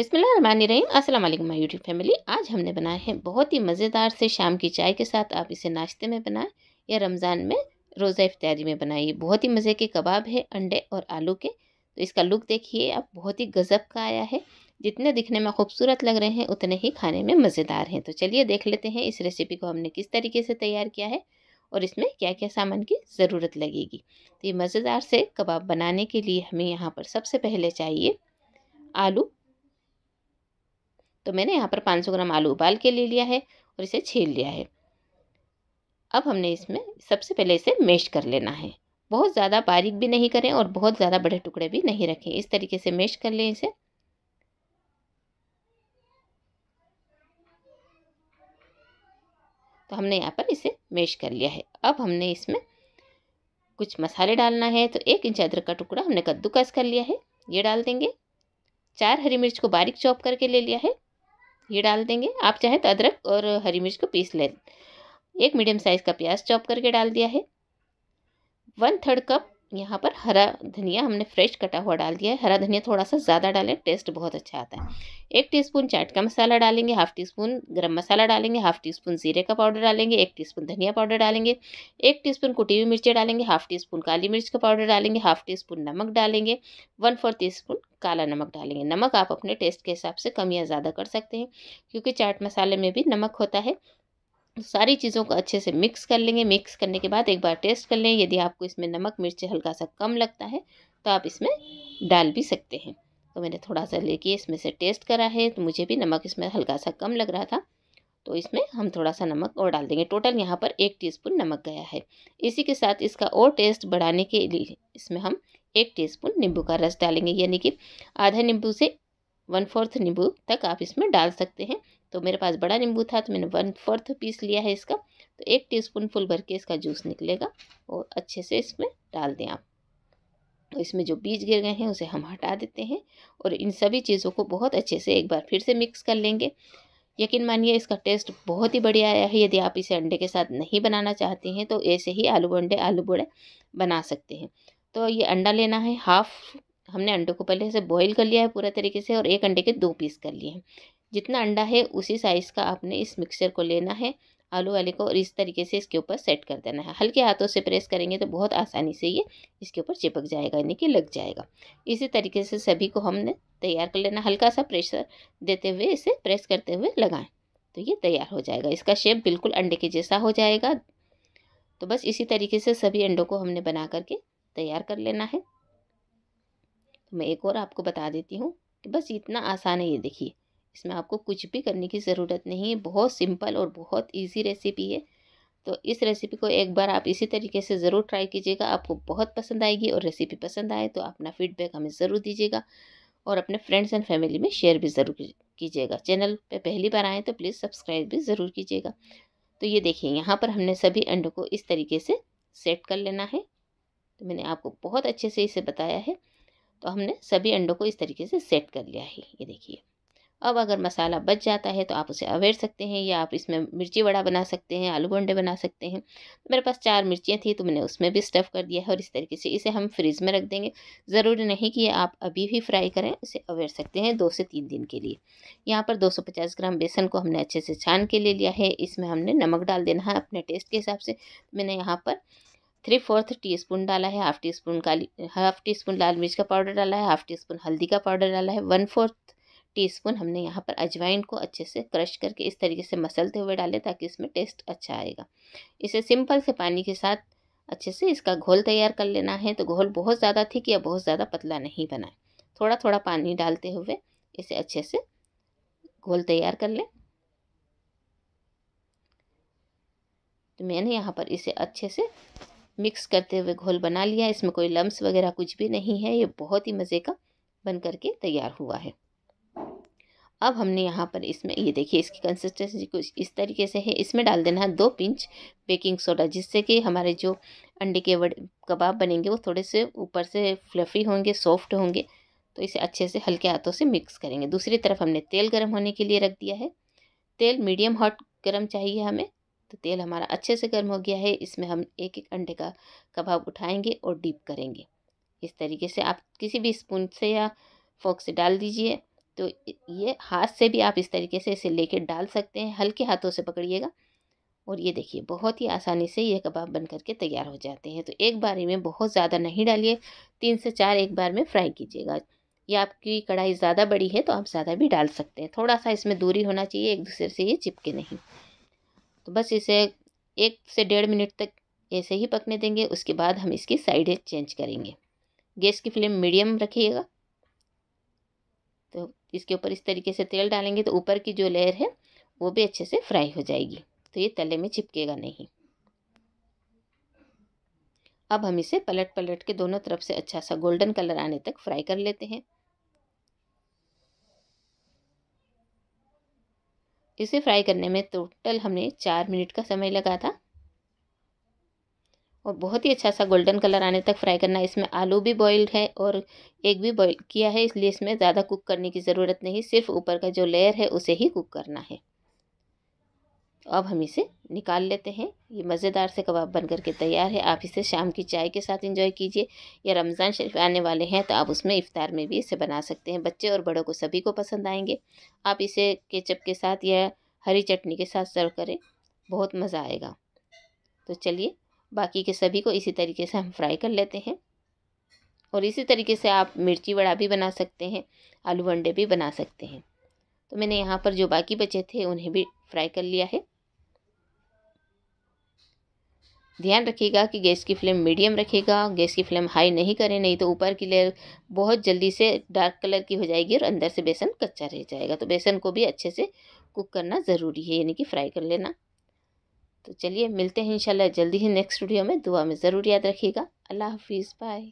बिस्मिल्लाम अस्सलाम वालेकुम my YouTube family आज हमने बनाए हैं बहुत ही मज़ेदार से शाम की चाय के साथ आप इसे नाश्ते में बनाएं या रमज़ान में रोज़ा इफ्तारी में बनाइए बहुत ही मज़े के कबाब है अंडे और आलू के तो इसका लुक देखिए आप बहुत ही गज़ब का आया है जितने दिखने में खूबसूरत लग रहे हैं उतने ही खाने में मज़ेदार हैं तो चलिए देख लेते हैं इस रेसिपी को हमने किस तरीके से तैयार किया है और इसमें क्या क्या सामान की ज़रूरत लगेगी तो ये मज़ेदार से कबाब बनाने के लिए हमें यहाँ पर सबसे पहले चाहिए आलू तो मैंने यहाँ पर 500 ग्राम आलू उबाल के ले लिया है और इसे छील लिया है अब हमने इसमें सबसे पहले इसे मेश कर लेना है बहुत ज़्यादा बारीक भी नहीं करें और बहुत ज़्यादा बड़े टुकड़े भी नहीं रखें इस तरीके से मेश कर लें इसे तो हमने यहाँ पर इसे मेश कर लिया है अब हमने इसमें कुछ मसाले डालना है तो एक इंच अदरक का टुकड़ा हमने कद्दूकस कर लिया है ये डाल देंगे चार हरी मिर्च को बारीक चॉप करके ले लिया है ये डाल देंगे आप चाहे तो अदरक और हरी मिर्च को पीस लें एक मीडियम साइज़ का प्याज चॉप करके डाल दिया है वन थर्ड कप यहाँ पर हरा धनिया हमने फ्रेश कटा हुआ डाल दिया है हरा धनिया थोड़ा सा ज़्यादा डालें टेस्ट बहुत अच्छा आता है एक टीस्पून चाट का मसाला डालेंगे हाफ़ टी स्पून गर्म मसाला डालेंगे हाफ़ टी स्पून जीरे का पाउडर डालेंगे एक टी स्पून धनिया पाउडर डालेंगे एक टी स्पून कुटी हुई मिर्ची डालेंगे हाफ़ टी स्पून काली मिर्च का पाउडर डालेंगे हाफ़ टी स्पून नमक डालेंगे वन फोर टी स्पून काला नमक डालेंगे नमक आप अपने टेस्ट के हिसाब से कम या ज़्यादा कर सकते हैं क्योंकि चाट मसाले में भी नमक होता है सारी चीज़ों को अच्छे से मिक्स कर लेंगे मिक्स करने के बाद एक बार टेस्ट कर लें यदि आपको इसमें नमक मिर्च हल्का सा कम लगता है तो आप इसमें डाल भी सकते हैं तो मैंने थोड़ा सा लेके इसमें से टेस्ट करा है तो मुझे भी नमक इसमें हल्का सा कम लग रहा था तो इसमें हम थोड़ा सा नमक और डाल देंगे टोटल यहाँ पर एक टीस्पून नमक गया है इसी के साथ इसका और टेस्ट बढ़ाने के लिए इसमें हम एक टीस्पून नींबू का रस डालेंगे यानी कि आधा नींबू से वन फोर्थ नींबू तक आप इसमें डाल सकते हैं तो मेरे पास बड़ा नींबू था तो मैंने वन फोर्थ पीस लिया है इसका तो एक टीस्पून फुल भर के इसका जूस निकलेगा और अच्छे से इसमें डाल दें आप तो इसमें जो बीज गिर गए हैं उसे हम हटा देते हैं और इन सभी चीज़ों को बहुत अच्छे से एक बार फिर से मिक्स कर लेंगे यकीन मानिए इसका टेस्ट बहुत ही बढ़िया आया है यदि आप इसे अंडे के साथ नहीं बनाना चाहते हैं तो ऐसे ही आलू अंडे आलू बड़े बना सकते हैं तो ये अंडा लेना है हाफ हमने अंडे को पहले से बॉईल कर लिया है पूरा तरीके से और एक अंडे के दो पीस कर लिए हैं जितना अंडा है उसी साइज़ का आपने इस मिक्सचर को लेना है आलू वाले को और इस तरीके से इसके ऊपर सेट कर देना है हल्के हाथों से प्रेस करेंगे तो बहुत आसानी से ये इसके ऊपर चिपक जाएगा यानी कि लग जाएगा इसी तरीके से सभी को हमने तैयार कर लेना हल्का सा प्रेशर देते हुए इसे प्रेस करते हुए लगाएं तो ये तैयार हो जाएगा इसका शेप बिल्कुल अंडे के जैसा हो जाएगा तो बस इसी तरीके से सभी अंडों को हमने बना करके तैयार कर लेना है तो मैं एक और आपको बता देती हूँ कि बस इतना आसान है ये देखिए इसमें आपको कुछ भी करने की ज़रूरत नहीं है बहुत सिंपल और बहुत इजी रेसिपी है तो इस रेसिपी को एक बार आप इसी तरीके से ज़रूर ट्राई कीजिएगा आपको बहुत पसंद आएगी और रेसिपी पसंद आए तो अपना फीडबैक हमें ज़रूर दीजिएगा और अपने फ्रेंड्स एंड फैमिली में शेयर भी ज़रूर कीजिएगा चैनल पर पहली बार आएँ तो प्लीज़ सब्सक्राइब भी ज़रूर कीजिएगा तो ये देखिए यहाँ पर हमने सभी अंडों को इस तरीके से सेट कर लेना है तो मैंने आपको बहुत अच्छे से इसे बताया है तो हमने सभी अंडों को इस तरीके से सेट कर लिया है ये देखिए अब अगर मसाला बच जाता है तो आप उसे अवेर सकते हैं या आप इसमें मिर्ची वड़ा बना सकते हैं आलू गंडे बना सकते हैं तो मेरे पास चार मिर्चियाँ थी तो मैंने उसमें भी स्टफ़ कर दिया है और इस तरीके से इसे हम फ्रिज में रख देंगे ज़रूरी नहीं कि आप अभी भी फ्राई करें इसे अवेर सकते हैं दो से तीन दिन के लिए यहाँ पर दो ग्राम बेसन को हमने अच्छे से छान के ले लिया है इसमें हमने नमक डाल देना है अपने टेस्ट के हिसाब से मैंने यहाँ पर थ्री फोर्थ टी स्पून डाला है हाफ टी स्पून काली हाफ टी स्पून लाल मिर्च का पाउडर डाला है हाफ टी स्पून हल्दी का पाउडर डाला है वन फोर्थ टीस्पून हमने यहाँ पर अजवाइन को अच्छे से क्रश करके इस तरीके से मसलते हुए डालें ताकि इसमें टेस्ट अच्छा आएगा इसे सिंपल से पानी के साथ अच्छे से इसका घोल तैयार कर लेना है तो घोल बहुत ज़्यादा थिक या बहुत ज़्यादा पतला नहीं बनाए थोड़ा थोड़ा पानी डालते हुए इसे अच्छे से घोल तैयार कर लें तो मैंने यहाँ पर इसे अच्छे से मिक्स करते हुए घोल बना लिया इसमें कोई लम्स वगैरह कुछ भी नहीं है ये बहुत ही मज़े का बन करके तैयार हुआ है अब हमने यहाँ पर इसमें ये देखिए इसकी कंसिस्टेंसी कुछ इस तरीके से है इसमें डाल देना है दो पिंच बेकिंग सोडा जिससे कि हमारे जो अंडे के कबाब बनेंगे वो थोड़े से ऊपर से फ्लफ़ी होंगे सॉफ्ट होंगे तो इसे अच्छे से हल्के हाथों से मिक्स करेंगे दूसरी तरफ हमने तेल गर्म होने के लिए रख दिया है तेल मीडियम हॉट गर्म चाहिए हमें तो तेल हमारा अच्छे से गर्म हो गया है इसमें हम एक एक अंडे का कबाब उठाएंगे और डीप करेंगे इस तरीके से आप किसी भी स्पून से या फोक से डाल दीजिए तो ये हाथ से भी आप इस तरीके से इसे लेके डाल सकते हैं हल्के हाथों से पकड़िएगा और ये देखिए बहुत ही आसानी से ये कबाब बन करके तैयार हो जाते हैं तो एक बार में बहुत ज़्यादा नहीं डालिए तीन से चार एक बार में फ्राई कीजिएगा या आपकी कढ़ाई ज़्यादा बड़ी है तो आप ज़्यादा भी डाल सकते हैं थोड़ा सा इसमें दूरी होना चाहिए एक दूसरे से ये चिपके नहीं तो बस इसे एक से डेढ़ मिनट तक ऐसे ही पकने देंगे उसके बाद हम इसकी साइडें चेंज करेंगे गैस की फ्लेम मीडियम रखिएगा तो इसके ऊपर इस तरीके से तेल डालेंगे तो ऊपर की जो लेयर है वो भी अच्छे से फ्राई हो जाएगी तो ये तले में चिपकेगा नहीं अब हम इसे पलट पलट के दोनों तरफ से अच्छा सा गोल्डन कलर आने तक फ्राई कर लेते हैं इसे फ्राई करने में टोटल हमने चार मिनट का समय लगा था और बहुत ही अच्छा सा गोल्डन कलर आने तक फ्राई करना है इसमें आलू भी बॉइल्ड है और एग भी बॉईल किया है इसलिए इसमें ज़्यादा कुक करने की ज़रूरत नहीं सिर्फ ऊपर का जो लेयर है उसे ही कुक करना है अब हम इसे निकाल लेते हैं ये मज़ेदार से कबाब बन करके तैयार है आप इसे शाम की चाय के साथ इंजॉय कीजिए या रमज़ान शरीफ आने वाले हैं तो आप उसमें इफ़ार में भी इसे बना सकते हैं बच्चे और बड़ों को सभी को पसंद आएंगे आप इसे केचप के साथ या हरी चटनी के साथ सर्व करें बहुत मज़ा आएगा तो चलिए बाकी के सभी को इसी तरीके से हम फ्राई कर लेते हैं और इसी तरीके से आप मिर्ची वड़ा भी बना सकते हैं आलू अंडे भी बना सकते हैं तो मैंने यहाँ पर जो बाकी बचे थे उन्हें भी फ्राई कर लिया है ध्यान रखिएगा कि गैस की फ्लेम मीडियम रखिएगा गैस की फ्लेम हाई नहीं करें नहीं तो ऊपर की लेयर बहुत जल्दी से डार्क कलर की हो जाएगी और अंदर से बेसन कच्चा रह जाएगा तो बेसन को भी अच्छे से कुक करना ज़रूरी है यानी कि फ्राई कर लेना तो चलिए मिलते हैं इंशाल्लाह जल्दी ही नेक्स्ट वीडियो में दुआ में ज़रूर याद रखिएगा अल्लाह हाफिज़ बाय